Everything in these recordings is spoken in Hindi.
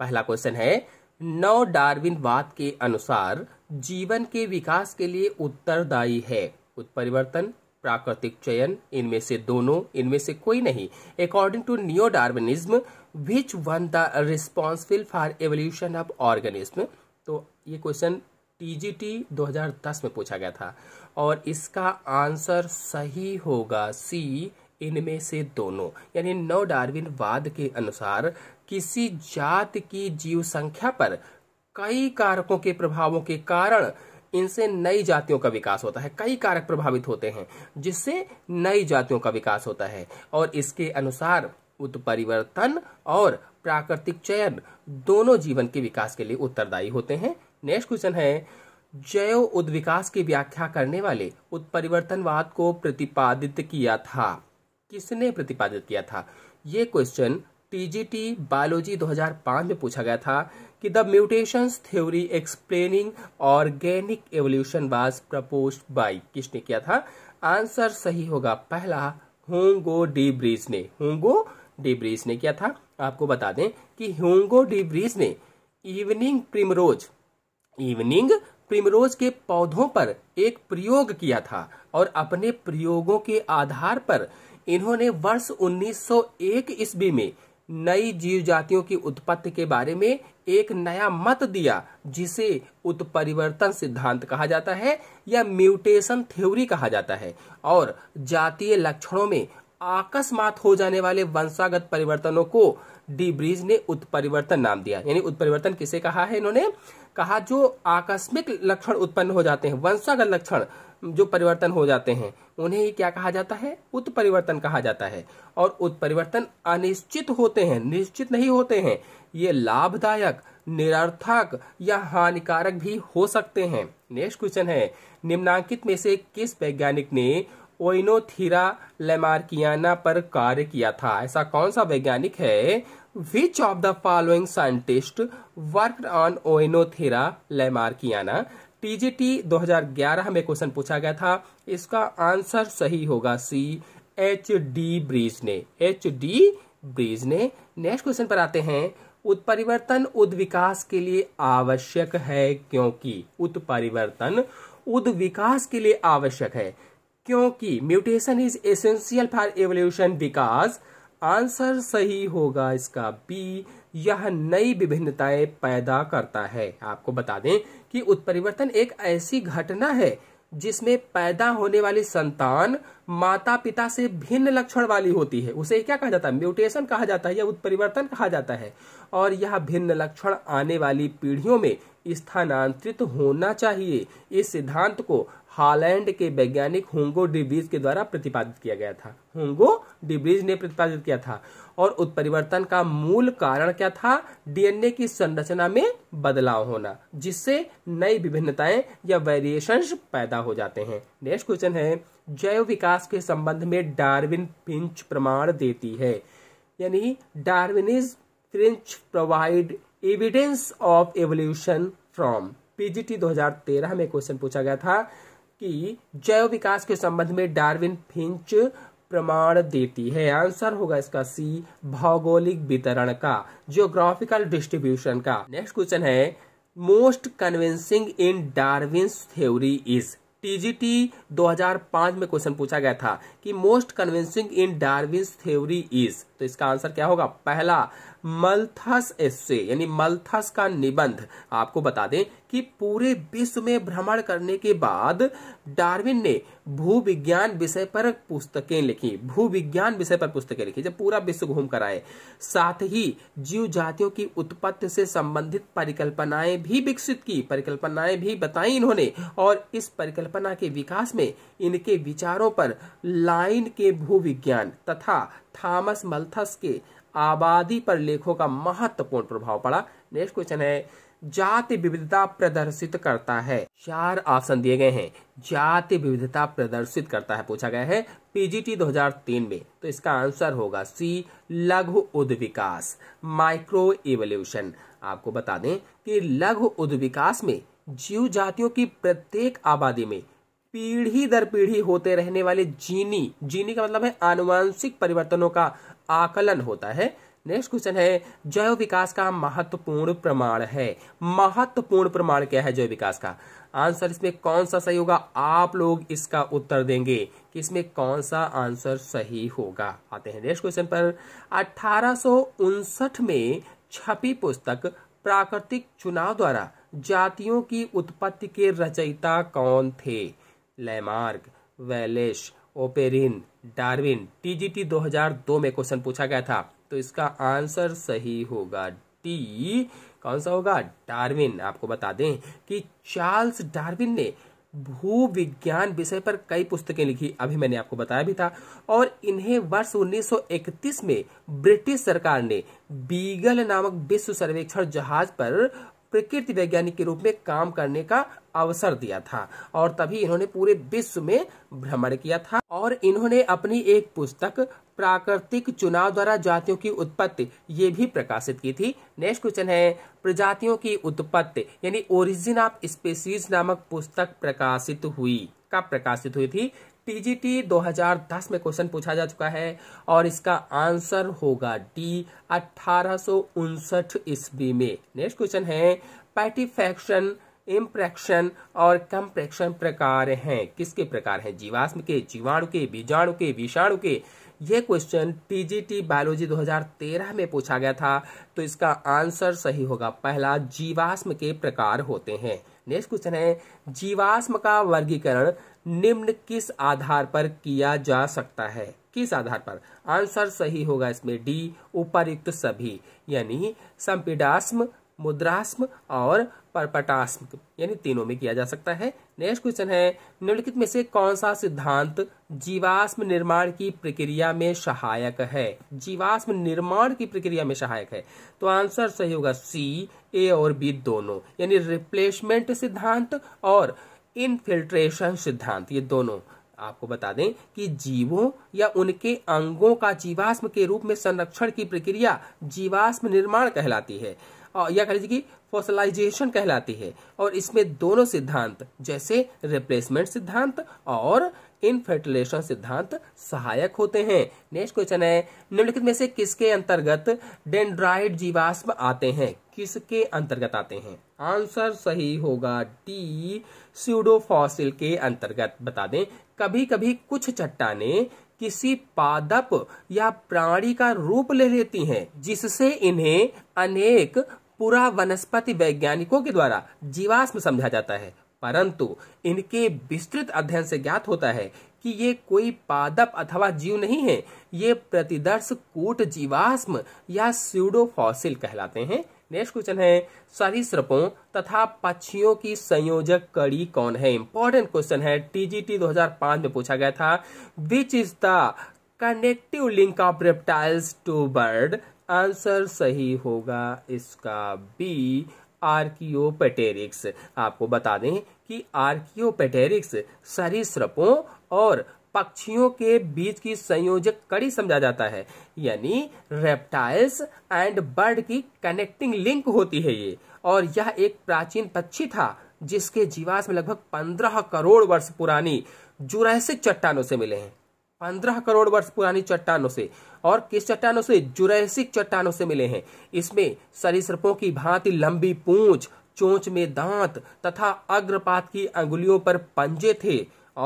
पहला क्वेश्चन है नौ बात के अनुसार जीवन के विकास के लिए उत्तरदायी है उत्परिवर्तन प्राकृतिक चयन इनमें से दोनों इनमें से कोई नहीं according to neo Darwinism which one the responsible for evolution of organism तो ये क्वेश्चन टीजीटी 2010 में पूछा गया था और इसका आंसर सही होगा सी इनमें से दोनों यानी नव वाद के अनुसार किसी जात की जीव संख्या पर कई कारकों के प्रभावों के कारण इनसे नई जातियों का विकास होता है कई कारक प्रभावित होते हैं जिससे नई जातियों का विकास होता है और इसके अनुसार उत्परिवर्तन और प्राकृतिक चयन दोनों जीवन के विकास के लिए उत्तरदायी होते हैं नेक्स्ट क्वेश्चन है जैव उद्विकास की व्याख्या करने वाले उत्परिवर्तनवाद को प्रतिपादित किया था किसने प्रतिपादित किया था ये क्वेश्चन टीजीटी बायोलॉजी 2005 में पूछा गया था कि the mutations theory explaining organic evolution was propose by किसने किया था आंसर सही होगा पहला होंगो डी ब्रिज ने होंगो डी ब्रिज ने किया था आपको बता दें कि होंगो डी ब्रिज ने इवनिंग प्रिमरोज इवनिंग प्रिमरोज के पौधों पर एक प्रयोग किया था और अपने प्रयोगों के आधार पर इन्होंने वर्ष 1901 ईस्वी में नई जीव जातियों की उत्पत्ति के बारे में एक नया मत दिया जिसे उत्परिवर्तन सिद्धांत कहा जाता है या म्यूटेशन थ्योरी कहा जाता है और जातीय लक्षणों में आकस्मात हो जाने वाले वंशागत परिवर्तनों को डी ब्रिज ने उत्परिवर्तन नाम दिया यानी उत्परिवर्तन किसे कहा है इन्होंने कहा जो आकस्मिक लक्षण उत्पन्न हो जाते हैं वंशागत लक्षण जो परिवर्तन हो जाते हैं उन्हें ही क्या कहा जाता है उत्परिवर्तन कहा जाता है और उत्परिवर्तन अनिश्चित होते हैं निश्चित नहीं होते हैं ये लाभदायक निरर्थक या हानिकारक भी हो सकते हैं नेक्स्ट क्वेश्चन है निम्नांकित में से किस वैज्ञानिक ने ओइनोथीरा लेमार्कियाना पर कार्य किया था ऐसा कौन सा वैज्ञानिक है which of the following scientist work on Oenothera lamarckiana TGT 2011 में क्वेश्चन पूछा गया था इसका आंसर सही होगा सी एच डी ब्रिज ने एच डी ब्रिज ने नेक्स्ट क्वेश्चन पर आते हैं उत्परिवर्तन उद्विकास के लिए आवश्यक है क्योंकि उत्परिवर्तन उद्विकास के लिए आवश्यक है क्योंकि mutation is essential for evolution विकास आंसर सही होगा इसका बी यह नई विभिन्नताएं पैदा करता है आपको बता दें कि उत्परिवर्तन एक ऐसी घटना है जिसमें पैदा होने वाली संतान माता पिता से भिन्न लक्षण वाली होती है उसे क्या कहा जाता है म्यूटेशन कहा जाता है या उत्परिवर्तन कहा जाता है और यह भिन्न लक्षण आने वाली पीढ़ियों में स्थानांतरित होना चाहिए इस सिद्धांत को हालैंड के वैज्ञानिक होंगो डिब्रीज के द्वारा प्रतिपादित किया गया था होंगो डिब्रीज ने प्रतिपादित किया था और उत्परिवर्तन का मूल कारण क्या था डीएनए की संरचना में बदलाव होना जिससे नई विभिन्नताएं या वेरिएशंस पैदा हो जाते हैं नेक्स्ट क्वेश्चन है जैव विकास के संबंध में डार्विन पिंच प्रमाण देती है यानी Darwin finch provide evidence of evolution from PGT 2013 में क्वेश्चन पूछा गया था कि जैव विकास के संबंध में डार्विन फिंच प्रमाण देती है आंसर होगा इसका सी भौगोलिक वितरण का जियोग्राफिकल डिस्ट्रीब्यूशन का नेक्स्ट क्वेश्चन है most convincing in Darwin theory is TGT 2005 में क्वेश्चन पूछा गया था कि most convincing in Darwin theory is तो इसका आंसर क्या होगा पहला मल्थस एस्से यानी मल्थस का निबंध आपको बता दें कि पूरे विश्व में भ्रमण करने के बाद डार्विन ने भूविज्ञान विषय पर पुस्तकें लिखी भूविज्ञान विषय पर पुस्तकें लिखी जब पूरा विश्व घूम कर आए साथ ही जीव जातियों की उत्पत्ति से संबंधित परिकल्पनाएं भी विकसित की परिकल्पनाएं भी बताई इन्होंने और इस परिकल्पना के विकास में इनके विचारों पर लाइन के भूविज्ञान तथा थॉमस मल्थस के आबादी पर लेखों का महत्वपूर्ण प्रभाव पड़ा नेक्स्ट क्वेश्चन है जाति विविधता प्रदर्शित करता है चार ऑप्शन दिए गए हैं जाति विविधता प्रदर्शित करता है पूछा गया है पीजीटी 2003 में तो इसका आंसर होगा सी लघु उद्विकास माइक्रो इवोल्यूशन आपको बता दें कि लघु उद्विकास में जीव जातियों की प्रत्येक आबादी में पीढ़ी दर पीढ़ी होते रहने वाले जीनी जीनी का मतलब है आनुवांशिक परिवर्तनों का आकलन होता है नेक्स्ट क्वेश्चन है जैव विकास का महत्वपूर्ण प्रमाण है महत्वपूर्ण प्रमाण क्या है जैव विकास का आंसर इसमें कौन सा सही होगा आप लोग इसका उत्तर देंगे कि इसमें कौन सा आंसर सही होगा आते हैं नेक्स्ट क्वेश्चन पर अठारह में छपी पुस्तक प्राकृतिक चुनाव द्वारा जातियों की उत्पत्ति के रचयिता कौन थे Lamarck Wallace Oparin Darwin TGT 2002 में क्वेश्चन पूछा गया था तो इसका आंसर सही होगा टी कौन सा होगा डार्विन आपको बता दें कि चार्ल्स डार्विन ने भू विज्ञान विषय पर कई पुस्तकें लिखी अभी मैंने आपको बताया भी था और इन्हें वर्ष 1931 में ब्रिटिश सरकार ने बीगल नामक विश्व सर्वेक्षण जहाज पर प्रकृति वैज्ञानिक के रूप में काम करने का अवसर दिया था और तभी इन्होंने पूरे विश्व में भ्रमण किया था और इन्होंने अपनी एक पुस्तक प्राकृतिक चुनाव द्वारा जातियों की उत्पत्ति ये भी प्रकाशित की थी नेक्स्ट क्वेश्चन है प्रजातियों की उत्पत्ति यानी ओरिजिन ऑफ स्पेसीज नामक पुस्तक प्रकाशित हुई कब प्रकाशित हुई थी टीजीटी 2010 में क्वेश्चन पूछा जा चुका है और इसका आंसर होगा डी अठारह ईस्वी में नेक्स्ट क्वेश्चन है पैटिफैक्शन इम्प्रेक्शन और कंप्रेक्शन प्रकार हैं किसके प्रकार हैं जीवाश्म के जीवाणु के बीजाणु के विषाणु के ये क्वेश्चन टीजीटी बायोलॉजी 2013 में पूछा गया था तो इसका आंसर सही होगा पहला जीवाश्म के प्रकार होते हैं नेक्स्ट क्वेश्चन है जीवाश्म का वर्गीकरण निम्न किस आधार पर किया जा सकता है किस आधार पर आंसर सही होगा इसमें डी उपरयुक्त सभी यानी संपीडास्म मुद्रास्म और परपटास्म यानी तीनों में किया जा सकता है नेक्स्ट क्वेश्चन है निम्नलिखित में से कौन सा सिद्धांत जीवाश्म निर्माण की प्रक्रिया में सहायक है जीवाश्म निर्माण की प्रक्रिया में सहायक है तो आंसर सही होगा सी ए और बी दोनों यानी रिप्लेसमेंट सिद्धांत और इनफिल्ट्रेशन सिद्धांत ये दोनों आपको बता दें कि जीवों या उनके अंगों का जीवाश्म के रूप में संरक्षण की प्रक्रिया जीवाश्म निर्माण कहलाती है और या कह लीजिए कि फोसलाइजेशन कहलाती है और इसमें दोनों सिद्धांत जैसे रिप्लेसमेंट सिद्धांत और इनफर्टिलेशन सिद्धांत सहायक होते हैं नेक्स्ट क्वेश्चन है निम्नलिखित में से किसके अंतर्गत डेंड्राइड जीवाश्म आते हैं किसके अंतर्गत आते हैं आंसर सही होगा डी स्यूडोफॉसिल के अंतर्गत बता दें कभी कभी कुछ चट्टाने किसी पादप या प्राणी का रूप ले लेती हैं जिससे इन्हें अनेक पुरा वनस्पति वैज्ञानिकों के द्वारा जीवाश्म समझा जाता है परंतु इनके विस्तृत अध्ययन से ज्ञात होता है कि ये कोई पादप अथवा जीव नहीं है ये प्रतिदर्श कूट जीवाश्म या स्यूडोफॉसिल कहलाते हैं नेक्स्ट क्वेश्चन है सरीसृपों तथा पक्षियों की संयोजक कड़ी कौन है इंपॉर्टेंट क्वेश्चन है टीजीटी 2005 में पूछा गया था which is the connective link of reptiles to bird answer सही होगा इसका बी आर्कियोपेटेरिक्स आपको बता दें कि आर्कियोपेटेरिक्स सरीसृपों और पक्षियों के बीच की संयोजक कड़ी समझा जाता है यानी रेप्टाइल्स एंड बर्ड की कनेक्टिंग लिंक होती है ये और यह एक प्राचीन पक्षी था जिसके जीवाश्म लगभग पंद्रह करोड़ वर्ष पुरानी जुरैसिक चट्टानों से मिले हैं पंद्रह करोड़ वर्ष पुरानी चट्टानों से और किस चट्टानों से जुरैसिक चट्टानों से मिले हैं इसमें सरीसृपों की भांति लंबी पूंछ चोंच में दांत तथा अग्रपात की अंगुलियों पर पंजे थे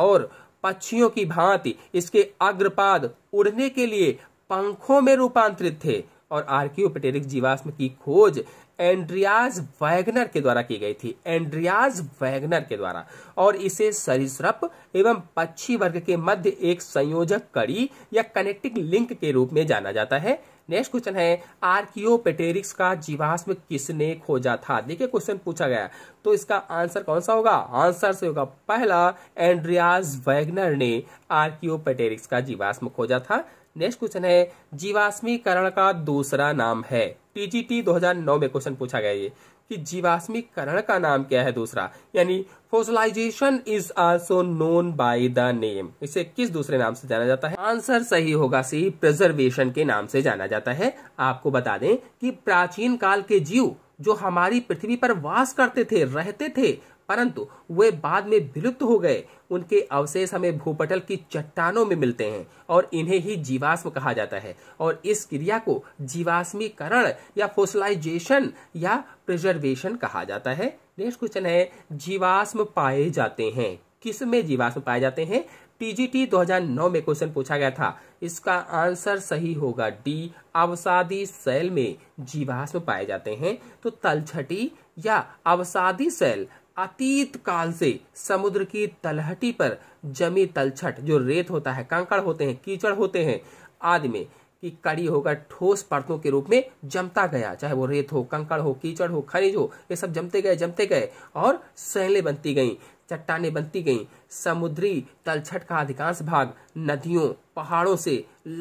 और पक्षियों की भांति इसके अग्रपाद उड़ने के लिए पंखों में रूपांतरित थे और आर्कियोपेटेरिक जीवाश्म की खोज एंड्रियाज वैगनर के द्वारा की गई थी एंड्रियाज वैगनर के द्वारा और इसे सरिसप एवं पक्षी वर्ग के मध्य एक संयोजक कड़ी या कनेक्टिंग लिंक के रूप में जाना जाता है नेक्स्ट क्वेश्चन है पेटेरिक्स का जीवाश्म किसने खोजा था देखिए क्वेश्चन पूछा गया तो इसका आंसर कौन सा होगा आंसर से होगा पहला एंड्रियाज वैगनर ने पेटेरिक्स का जीवाश्म खोजा था नेक्स्ट क्वेश्चन है जीवाश्मीकरण का दूसरा नाम है टीजीटी 2009 में क्वेश्चन पूछा गया ये कि जीवाश्मीकरण का नाम क्या है दूसरा यानी fossilization is also known by the name इसे किस दूसरे नाम से जाना जाता है आंसर सही होगा सी प्रिजर्वेशन के नाम से जाना जाता है आपको बता दें कि प्राचीन काल के जीव जो हमारी पृथ्वी पर वास करते थे रहते थे परंतु वे बाद में विलुप्त हो गए उनके अवशेष हमें भूपटल की चट्टानों में मिलते हैं और इन्हें ही जीवाश्म कहा जाता है और इस क्रिया को जीवाश्मीकरण या फोसलाइजेशन या प्रिजर्वेशन कहा जाता है नेक्स्ट क्वेश्चन है जीवाश्म पाए जाते हैं किस में जीवाश्म पाए जाते हैं टीजीटी 2009 में क्वेश्चन पूछा गया था इसका आंसर सही होगा डी अवसादी सेल में जीवाश्म पाए जाते हैं तो तलछटी या अवसादी सेल अतीत काल से समुद्र की तलहटी पर जमी तलछट जो रेत होता है कंकड़ होते हैं कीचड़ होते हैं आदि में की कड़ी होकर ठोस परतों के रूप में जमता गया चाहे वो रेत हो कंकड़ हो कीचड़ हो खनिज हो ये सब जमते गए जमते गए और सहलें बनती गई चट्टाने बनती गई समुद्री तलछट का अधिकांश भाग नदियों पहाड़ों से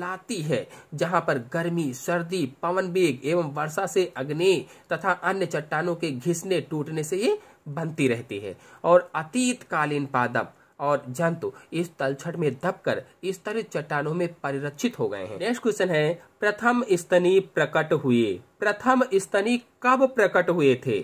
लाती है जहां पर गर्मी सर्दी पवन बेग एवं वर्षा से अग्नि तथा अन्य चट्टानों के घिसने टूटने से ये बनती रहती है और अतीतकालीन पादप और जंतु इस तलछट में दबकर स्तरित चट्टानों में परिरक्षित हो गए हैं नेक्स्ट क्वेश्चन है प्रथम स्तनी प्रकट हुए प्रथम स्तनी कब प्रकट हुए थे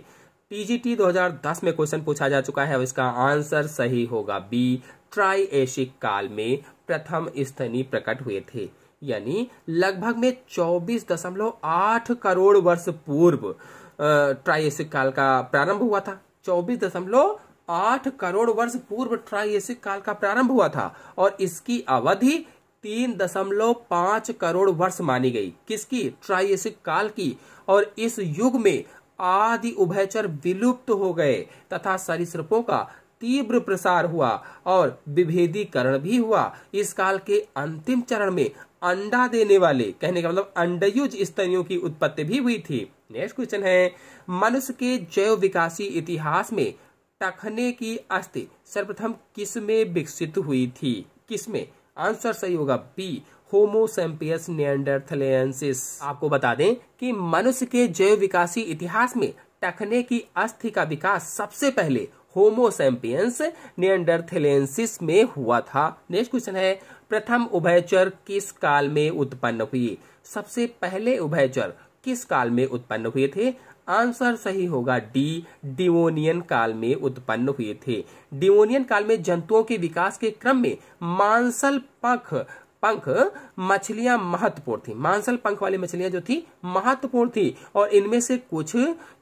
टीजीटी 2010 में क्वेश्चन पूछा जा चुका है और इसका आंसर सही होगा बी ट्राई एशिक काल में प्रथम स्तनी प्रकट हुए थे यानी लगभग में 24.8 करोड़ वर्ष पूर्व ट्राई एशिक काल का प्रारंभ हुआ था चौबीस दशमलव आठ करोड़ वर्ष पूर्व ट्राइसिक काल का प्रारंभ हुआ था और इसकी अवधि तीन दशमलव पांच करोड़ वर्ष मानी गई किसकी ट्राइसिक काल की और इस युग में आदि उभयचर विलुप्त हो गए तथा सरीसृपों का तीव्र प्रसार हुआ और विभेदीकरण भी हुआ इस काल के अंतिम चरण में अंडा देने वाले कहने का मतलब अंडयुज स्तरियों की उत्पत्ति भी हुई थी नेक्स्ट क्वेश्चन है मनुष्य के जैव विकासी इतिहास में टखने की अस्थि सर्वप्रथम किस में विकसित हुई थी में आंसर सही होगा बी होमोसेम्पियस नियंडरथलेंसिस आपको बता दें कि मनुष्य के जैव विकासी इतिहास में टखने की अस्थि का विकास सबसे पहले होमोसेम्पियंस नियंडरथेलेंसिस में हुआ था नेक्स्ट क्वेश्चन है प्रथम उभयचर किस काल में उत्पन्न हुई सबसे पहले उभयचर किस काल में उत्पन्न हुए थे आंसर सही होगा डी डिवोनियन काल में उत्पन्न हुए थे डिवोनियन काल में जंतुओं के विकास के क्रम में मांसल पख पंख मछलियां महत्वपूर्ण थी मांसल पंख वाली मछलियां जो थी महत्वपूर्ण थी और इनमें से कुछ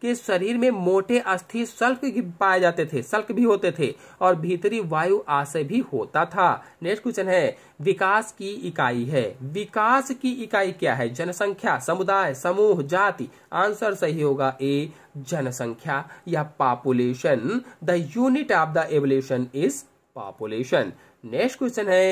के शरीर में मोटे अस्थि सल्क पाए जाते थे सल्क भी होते थे और भीतरी वायु आशय भी होता था नेक्स्ट क्वेश्चन है विकास की इकाई है विकास की इकाई क्या है जनसंख्या समुदाय समूह जाति आंसर सही होगा ए जनसंख्या या population the unit of the evolution is population next question है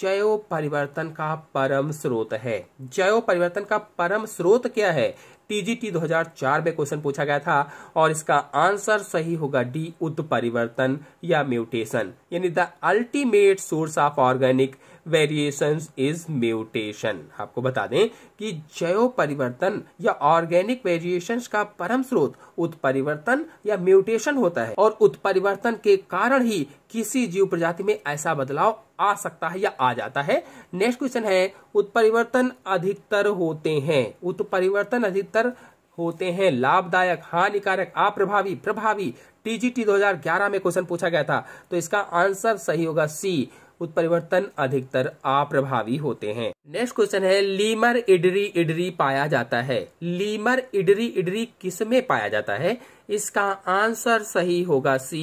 जयो परिवर्तन का परम स्रोत है जयो परिवर्तन का परम स्रोत क्या है टीजीटी 2004 में क्वेश्चन पूछा गया था और इसका आंसर सही होगा डी उत्परिवर्तन या म्यूटेशन यानी the ultimate source of organic variation is mutation आपको बता दें कि जैव परिवर्तन या ऑर्गेनिक वेरिएशन का परम स्रोत उत्परिवर्तन या म्यूटेशन होता है और उत्परिवर्तन के कारण ही किसी जीव प्रजाति में ऐसा बदलाव आ सकता है या आ जाता है नेक्स्ट क्वेश्चन है उत्परिवर्तन अधिकतर होते हैं उत्परिवर्तन अधिकतर मिलकर होते हैं लाभदायक हानिकारक अप्रभावी प्रभावी टीजीटी 2011 में क्वेश्चन पूछा गया था तो इसका आंसर सही होगा सी उत्परिवर्तन अधिकतर अप्रभावी होते हैं नेक्स्ट क्वेश्चन है लीमर इडरी इडरी पाया जाता है लीमर इडरी इडरी किस में पाया जाता है इसका आंसर सही होगा सी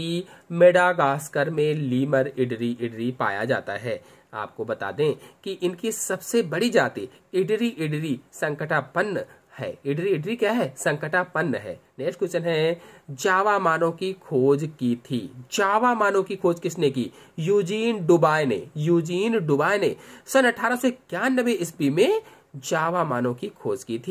मेडागास्कर में लीमर इडरी इडरी पाया जाता है आपको बता दें कि इनकी सबसे बड़ी जाति इडरी इडरी संकटापन्न है इडरी इडरी क्या है संकटापन्न है नेक्स्ट क्वेश्चन है जावा मानव की खोज की थी जावा मानव की खोज किसने की यूजीन डुबाय ने यूजीन डुबाय ने सन अठारह सौ इक्यानबे ईस्वी में जावा मानव की खोज की थी